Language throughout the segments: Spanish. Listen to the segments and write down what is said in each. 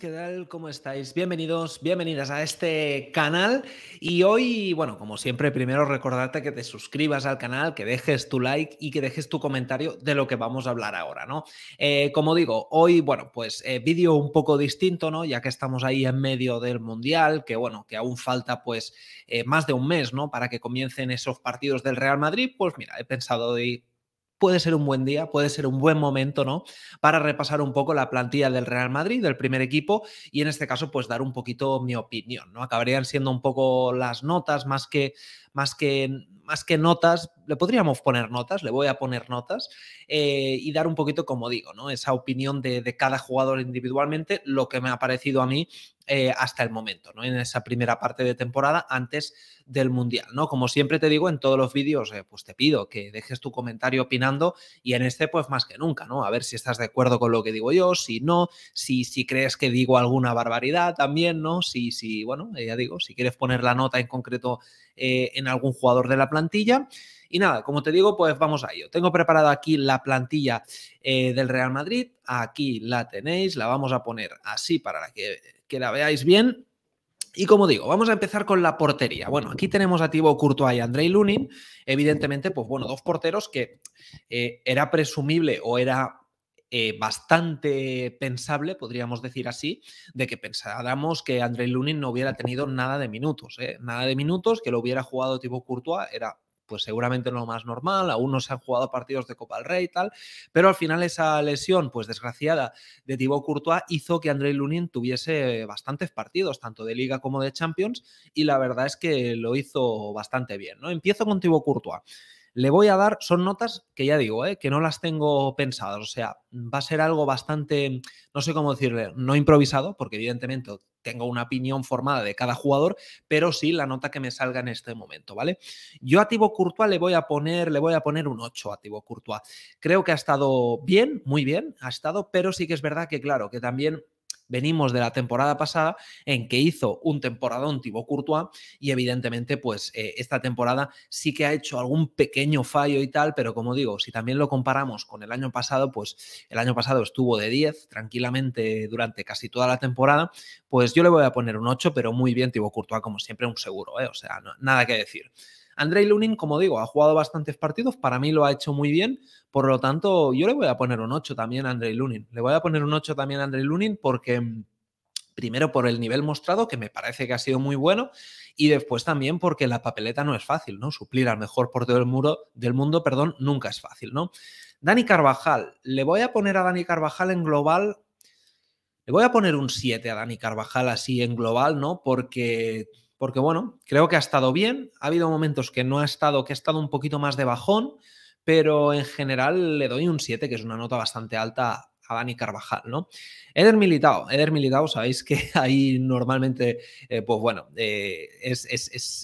¿qué tal? ¿Cómo estáis? Bienvenidos, bienvenidas a este canal. Y hoy, bueno, como siempre, primero recordarte que te suscribas al canal, que dejes tu like y que dejes tu comentario de lo que vamos a hablar ahora, ¿no? Eh, como digo, hoy, bueno, pues eh, vídeo un poco distinto, ¿no? Ya que estamos ahí en medio del Mundial, que bueno, que aún falta pues eh, más de un mes, ¿no? Para que comiencen esos partidos del Real Madrid, pues mira, he pensado hoy puede ser un buen día, puede ser un buen momento, ¿no? Para repasar un poco la plantilla del Real Madrid, del primer equipo, y en este caso, pues dar un poquito mi opinión, ¿no? Acabarían siendo un poco las notas más que más que, más que notas, le podríamos poner notas, le voy a poner notas eh, y dar un poquito, como digo, ¿no? esa opinión de, cada jugador individualmente, lo que me ha parecido a mí eh, hasta el momento, ¿no? en esa primera parte de temporada antes del Mundial. ¿no? Como siempre te digo en todos los vídeos, eh, pues te pido que dejes tu comentario opinando y en este pues más que nunca, ¿no? a ver si estás de acuerdo con lo que digo yo, si no, si, si crees que digo alguna barbaridad también, ¿no? si, si bueno, ya digo, si quieres poner la nota en concreto en en algún jugador de la plantilla. Y nada, como te digo, pues vamos a ello. Tengo preparado aquí la plantilla eh, del Real Madrid. Aquí la tenéis, la vamos a poner así para que, la veáis bien. Y como digo, vamos a empezar con la portería. Bueno, aquí tenemos a Thibaut Courtois y Andrei Lunin. Evidentemente, pues bueno, dos porteros que eh, era presumible o era eh, bastante pensable, podríamos decir así, de que pensáramos que André Lunin no hubiera tenido nada de minutos, ¿eh? nada de minutos, que lo hubiera jugado tipo Courtois, era pues seguramente lo más normal, aún no se han jugado partidos de Copa del Rey y tal, pero al final esa lesión, pues desgraciada, de Thibaut Courtois hizo que André Lunin tuviese bastantes partidos, tanto de Liga como de Champions, y la verdad es que lo hizo bastante bien, ¿no? Empiezo con Thibaut Courtois. Le voy a dar, son notas que ya digo, ¿eh? que no las tengo pensadas, o sea, va a ser algo bastante, no sé cómo decirle, no improvisado, porque evidentemente tengo una opinión formada de cada jugador, pero sí la nota que me salga en este momento, ¿vale? Yo a Thibaut Courtois le voy a poner, le voy a poner un 8 a Thibaut Courtois. Creo que ha estado bien, muy bien, ha estado, pero sí que es verdad que claro, que también venimos de la temporada pasada en que hizo un temporadón Thibaut Courtois y evidentemente pues eh, esta temporada sí que ha hecho algún pequeño fallo y tal, pero como digo, si también lo comparamos con el año pasado, pues el año pasado estuvo de 10 tranquilamente durante casi toda la temporada, pues yo le voy a poner un 8, pero muy bien Thibaut Courtois como siempre un seguro, ¿eh? o sea, nada que decir. Andrei Lunin, como digo, ha jugado bastantes partidos, para mí lo ha hecho muy bien, por lo tanto yo le voy a poner un 8 también a Andrei Lunin. Le voy a poner un 8 también a Andrei Lunin porque mm, primero por el nivel mostrado, que me parece que ha sido muy bueno, y después también porque la papeleta no es fácil, ¿no? Suplir al mejor portero del, muro, del mundo, perdón, nunca es fácil, ¿no? Dani Carvajal, le voy a poner a Dani Carvajal en global, le voy a poner un 7 a Dani Carvajal así en global, ¿no? Porque porque bueno, creo que ha estado bien, ha habido momentos que no ha estado, que ha estado un poquito más de bajón, pero en general le doy un 7, que es una nota bastante alta a Dani Carvajal, ¿no? Eder Militao, Eder Militao, sabéis que ahí normalmente, eh, pues bueno, eh, es,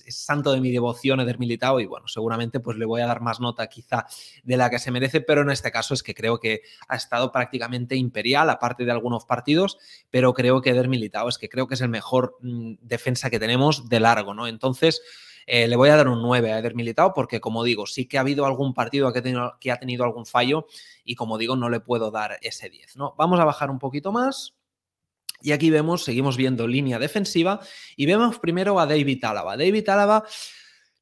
santo de mi devoción Eder Militao y bueno, seguramente pues le voy a dar más nota quizá de la que se merece, pero en este caso es que creo que ha estado prácticamente imperial, aparte de algunos partidos, pero creo que Eder Militao es que creo que es el mejor mm, defensa que tenemos de largo, ¿no? Entonces, eh, le voy a dar un 9 a Eder Militao porque, como digo, sí que ha habido algún partido que, que ha tenido algún fallo y, como digo, no le puedo dar ese 10. ¿no? Vamos a bajar un poquito más. Y aquí vemos, seguimos viendo línea defensiva y vemos primero a David Álava. David Álava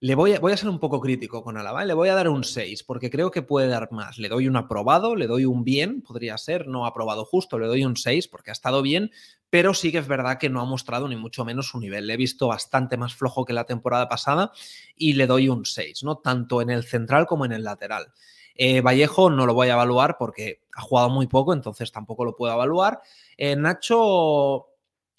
le voy a, ser un poco crítico con Alaba, ¿eh? le voy a dar un 6, porque creo que puede dar más. Le doy un aprobado, le doy un bien, podría ser, no aprobado justo, le doy un 6 porque ha estado bien, pero sí que es verdad que no ha mostrado ni mucho menos su nivel. Le he visto bastante más flojo que la temporada pasada y le doy un 6, ¿no? Tanto en el central como en el lateral. Eh, Vallejo no lo voy a evaluar porque ha jugado muy poco, entonces tampoco lo puedo evaluar. Eh, Nacho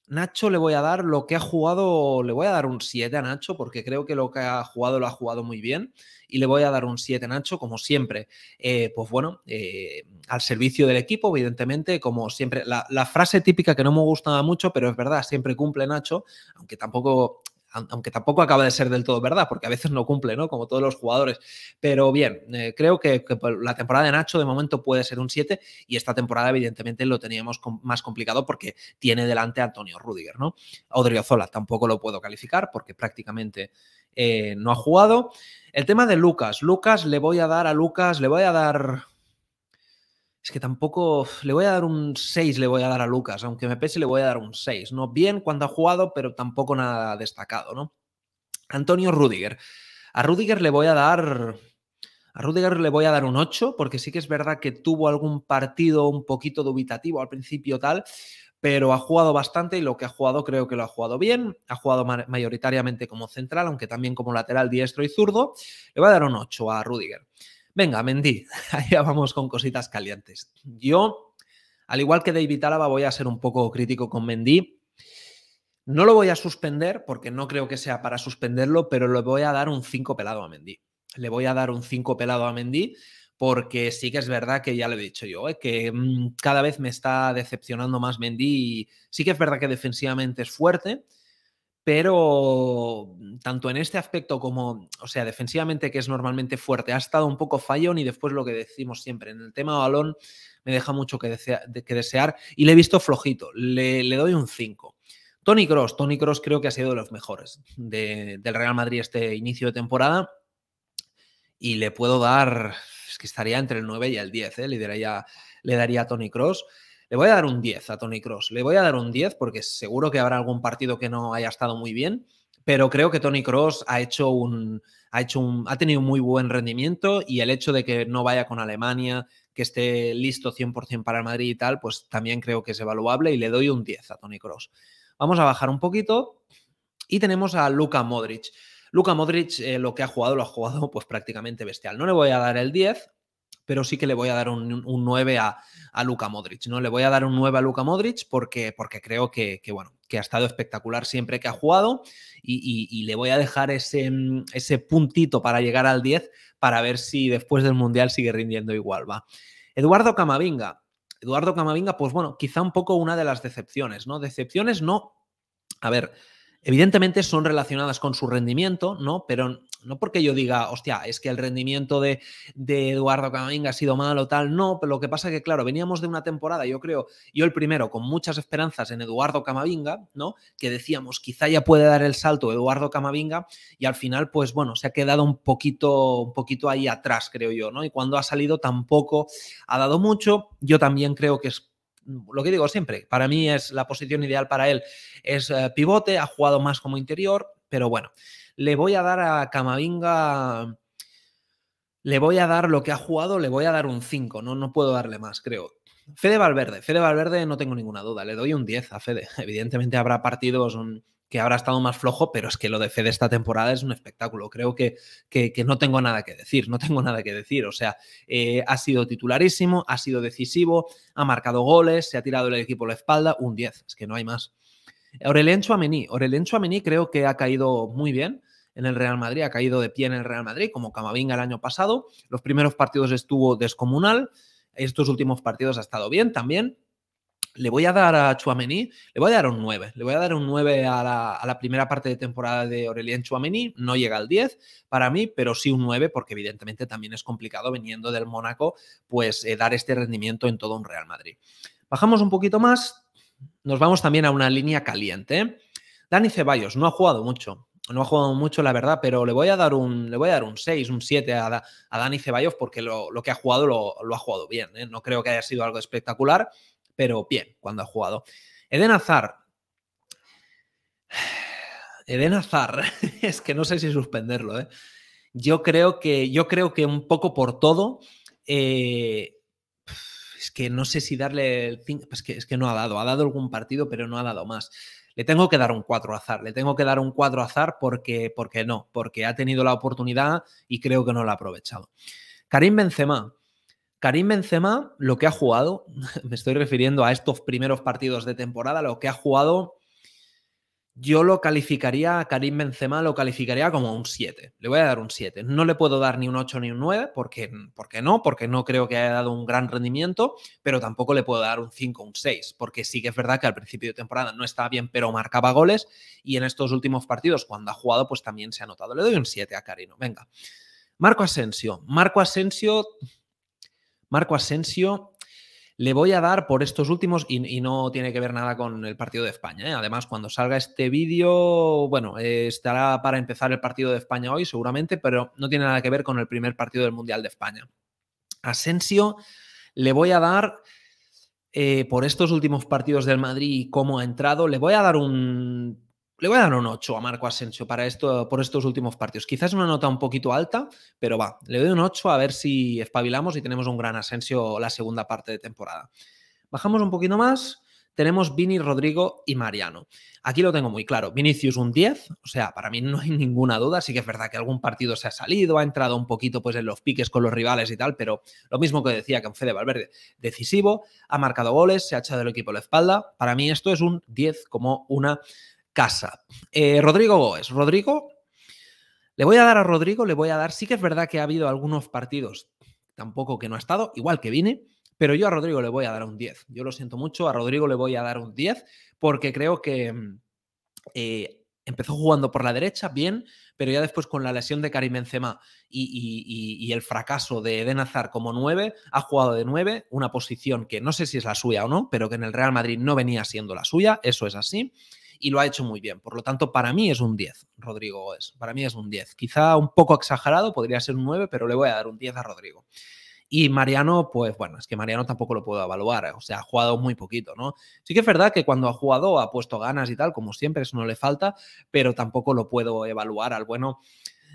Nacho le voy a dar lo que ha jugado, le voy a dar un 7 a Nacho porque creo que lo que ha jugado lo ha jugado muy bien y le voy a dar un 7 a Nacho como siempre. Eh, pues bueno, eh, al servicio del equipo, evidentemente, como siempre. La, la, frase típica que no me gusta mucho, pero es verdad, siempre cumple Nacho, aunque tampoco aunque tampoco acaba de ser del todo verdad, porque a veces no cumple, ¿no? Como todos los jugadores. Pero bien, eh, creo que, la temporada de Nacho de momento puede ser un 7 y esta temporada evidentemente lo teníamos más complicado porque tiene delante a Antonio Rudiger, ¿no? Zola, tampoco lo puedo calificar porque prácticamente eh, no ha jugado. El tema de Lucas, Lucas le voy a dar a Lucas, le voy a dar es que tampoco le voy a dar un 6, le voy a dar a Lucas, aunque me pese, le voy a dar un 6, ¿no? Bien cuando ha jugado, pero tampoco nada destacado, ¿no? Antonio Rudiger. A Rudiger le voy a dar a Rudiger le voy a dar un 8, porque sí que es verdad que tuvo algún partido un poquito dubitativo al principio tal, pero ha jugado bastante y lo que ha jugado creo que lo ha jugado bien. Ha jugado mayoritariamente como central, aunque también como lateral diestro y zurdo. Le voy a dar un 8 a Rudiger. Venga, Mendy, allá vamos con cositas calientes. Yo, al igual que David Álava, voy a ser un poco crítico con Mendy. No lo voy a suspender porque no creo que sea para suspenderlo, pero le voy a dar un 5 pelado a Mendy. Le voy a dar un 5 pelado a Mendy porque sí que es verdad que ya lo he dicho yo, ¿eh? que mm, cada vez me está decepcionando más Mendy y sí que es verdad que defensivamente es fuerte, pero mm, tanto en este aspecto como, o sea, defensivamente, que es normalmente fuerte, ha estado un poco fallón y después lo que decimos siempre, en el tema balón me deja mucho que, desear y le he visto flojito, le, doy un 5. Tony Cross, Tony Cross creo que ha sido de los mejores del Real Madrid este inicio de temporada y le puedo dar, es que estaría entre el 9 y el 10, ¿eh? le, daría, le daría a Tony Cross. Le voy a dar un 10 a Tony Cross. Le voy a dar un 10 porque seguro que habrá algún partido que no haya estado muy bien, pero creo que Tony Cross ha hecho un. Ha, hecho un, ha tenido muy buen rendimiento y el hecho de que no vaya con Alemania, que esté listo 100% para Madrid y tal, pues también creo que es evaluable y le doy un 10 a Tony Cross. Vamos a bajar un poquito y tenemos a Luka Modric. Luka Modric eh, lo que ha jugado lo ha jugado pues prácticamente bestial. No le voy a dar el 10, pero sí que le voy a dar un, 9 a, a, Luka Modric, ¿no? Le voy a dar un 9 a Luka Modric porque, porque creo que, bueno, que ha estado espectacular siempre que ha jugado y, le voy a dejar ese, mm, ese, puntito para llegar al 10 para ver si después del Mundial sigue rindiendo igual, ¿va? Eduardo Camavinga. Eduardo Camavinga, pues bueno, quizá un poco una de las decepciones, ¿no? Decepciones no... A ver, evidentemente son relacionadas con su rendimiento, ¿no? Pero no porque yo diga, hostia, es que el rendimiento de, Eduardo Camavinga ha sido malo, tal, no, pero lo que pasa es que, claro, veníamos de una temporada, yo creo, yo el primero, con muchas esperanzas en Eduardo Camavinga, ¿no? Que decíamos, quizá ya puede dar el salto Eduardo Camavinga, y al final, pues bueno, se ha quedado un poquito, un poquito ahí atrás, creo yo, ¿no? Y cuando ha salido tampoco ha dado mucho, yo también creo que es mm, lo que digo siempre, para mí es la posición ideal para él, es eh, pivote, ha jugado más como interior, pero bueno, le voy a dar a Camavinga, le voy a dar lo que ha jugado, le voy a dar un 5, no, no puedo darle más, creo. Fede Valverde, Fede Valverde no tengo ninguna duda, le doy un 10 a Fede. Evidentemente habrá partidos que habrá estado más flojo, pero es que lo de Fede esta temporada es un espectáculo. Creo que, que, no tengo nada que decir, no tengo nada que decir. O sea, eh, ha sido titularísimo, ha sido decisivo, ha marcado goles, se ha tirado el equipo a la espalda, un 10, es que no hay más. Aurelien Chouameni, Aurelien Chouameni creo que ha caído muy bien en el Real Madrid, ha caído de pie en el Real Madrid, como Camavinga el año pasado. Los primeros partidos estuvo descomunal, estos últimos partidos ha estado bien también. Le voy a dar a Chuamení, le voy a dar un 9. Le voy a dar un 9 a la, primera parte de temporada de Aurelien Chuamení. No llega al 10 para mí, pero sí un 9, porque evidentemente también es complicado viniendo del Mónaco, pues eh, dar este rendimiento en todo un Real Madrid. Bajamos un poquito más, nos vamos también a una línea caliente. Dani Ceballos no ha jugado mucho, no ha jugado mucho, la verdad, pero le voy a dar un, le voy a dar un 6, un 7 a, a Dani Ceballos porque lo, que ha jugado lo, ha jugado bien. ¿eh? No creo que haya sido algo espectacular, pero bien cuando ha jugado. Eden Hazard. Eden Hazard. es que no sé si suspenderlo. ¿eh? Yo, creo que, yo creo que un poco por todo. Eh, es que no sé si darle el Es pues que, es que no ha dado. Ha dado algún partido, pero no ha dado más. Le tengo que dar un 4 azar, le tengo que dar un 4 azar porque, porque no, porque ha tenido la oportunidad y creo que no la ha aprovechado. Karim Benzema. Karim Benzema, lo que ha jugado, me estoy refiriendo a estos primeros partidos de temporada, lo que ha jugado yo lo calificaría, Karim Benzema lo calificaría como un 7. Le voy a dar un 7. No le puedo dar ni un 8 ni un 9, porque, qué no, porque no creo que haya dado un gran rendimiento, pero tampoco le puedo dar un 5 un 6, porque sí que es verdad que al principio de temporada no estaba bien, pero marcaba goles y en estos últimos partidos, cuando ha jugado, pues también se ha notado. Le doy un 7 a Karim, Venga. Marco Asensio. Marco Asensio. Marco Asensio le voy a dar por estos últimos y, no tiene que ver nada con el partido de España. ¿eh? Además, cuando salga este vídeo, bueno, eh, estará para empezar el partido de España hoy seguramente, pero no tiene nada que ver con el primer partido del Mundial de España. Asensio le voy a dar... Eh, por estos últimos partidos del Madrid y cómo ha entrado, le voy a dar un le voy a dar un 8 a Marco Asensio para esto, por estos últimos partidos. Quizás una nota un poquito alta, pero va, le doy un 8 a ver si espabilamos y tenemos un gran Asensio la segunda parte de temporada. Bajamos un poquito más, tenemos Vini, Rodrigo y Mariano. Aquí lo tengo muy claro. Vinicius un 10, o sea, para mí no hay ninguna duda. Sí que es verdad que algún partido se ha salido, ha entrado un poquito pues, en los piques con los rivales y tal, pero lo mismo que decía con de Valverde, decisivo, ha marcado goles, se ha echado el equipo a la espalda. Para mí esto es un 10 como una casa. Eh, Rodrigo Goes. Rodrigo, le voy a dar a Rodrigo, le voy a dar. Sí que es verdad que ha habido algunos partidos tampoco que no ha estado, igual que vine, pero yo a Rodrigo le voy a dar un 10. Yo lo siento mucho, a Rodrigo le voy a dar un 10 porque creo que mm, eh, empezó jugando por la derecha, bien, pero ya después con la lesión de Karim Benzema y, el fracaso de Eden Hazard como 9, ha jugado de 9, una posición que no sé si es la suya o no, pero que en el Real Madrid no venía siendo la suya, eso es así y lo ha hecho muy bien. Por lo tanto, para mí es un 10, Rodrigo es. Para mí es un 10. Quizá un poco exagerado, podría ser un 9, pero le voy a dar un 10 a Rodrigo. Y Mariano, pues bueno, es que Mariano tampoco lo puedo evaluar, eh, o sea, ha jugado muy poquito, ¿no? Sí que es verdad que cuando ha jugado ha puesto ganas y tal, como siempre, eso no le falta, pero tampoco lo puedo evaluar al bueno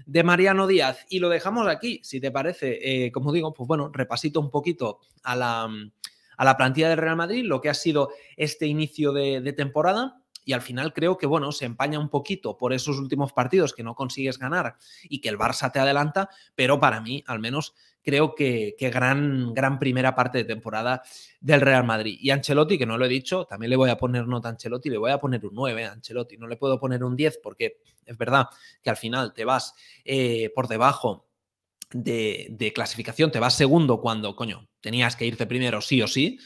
de Mariano Díaz. Y lo dejamos aquí, si te parece, eh, como digo, pues bueno, repasito un poquito a la, plantilla del Real Madrid, lo que ha sido este inicio de temporada. Y al final creo que, bueno, se empaña un poquito por esos últimos partidos que no consigues ganar y que el Barça te adelanta, pero para mí, al menos, creo que, gran, gran primera parte de temporada del Real Madrid. Y Ancelotti, que no lo he dicho, también le voy a poner nota a Ancelotti, le voy a poner un 9 a Ancelotti, no le puedo poner un 10 porque es verdad que al final te vas eh, por debajo de, de, clasificación, te vas segundo cuando, coño, tenías que irte primero sí o sí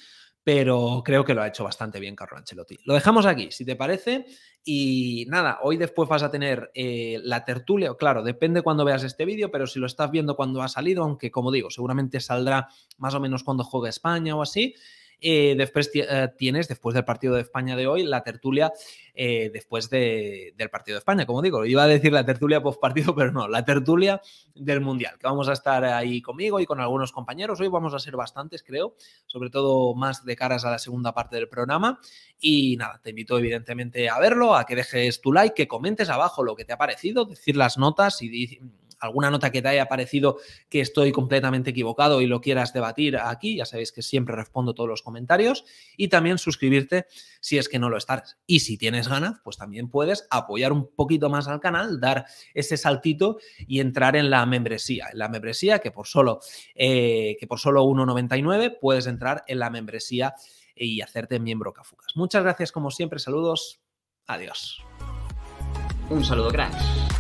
pero creo que lo ha hecho bastante bien Carlo Ancelotti. Lo dejamos aquí, si te parece. Y nada, hoy después vas a tener eh, la tertulia, claro, depende cuando veas este vídeo, pero si lo estás viendo cuando ha salido, aunque como digo, seguramente saldrá más o menos cuando juegue España o así. Eh, después eh, tienes, después del partido de España de hoy, la tertulia eh, después del partido de España, como digo. Iba a decir la tertulia post partido, pero no, la tertulia del Mundial, que vamos a estar ahí conmigo y con algunos compañeros. Hoy vamos a ser bastantes, creo, sobre todo más de caras a la segunda parte del programa. Y nada, te invito evidentemente a verlo, a que dejes tu like, que comentes abajo lo que te ha parecido, decir las notas y alguna nota que te haya parecido que estoy completamente equivocado y lo quieras debatir aquí, ya sabéis que siempre respondo todos los comentarios y también suscribirte si es que no lo estás. Y si tienes ganas, pues también puedes apoyar un poquito más al canal, dar ese saltito y entrar en la membresía. En la membresía que por solo, eh, que por solo 1,99 puedes entrar en la membresía y hacerte miembro Cafucas. Muchas gracias como siempre, saludos, adiós. Un saludo, cracks.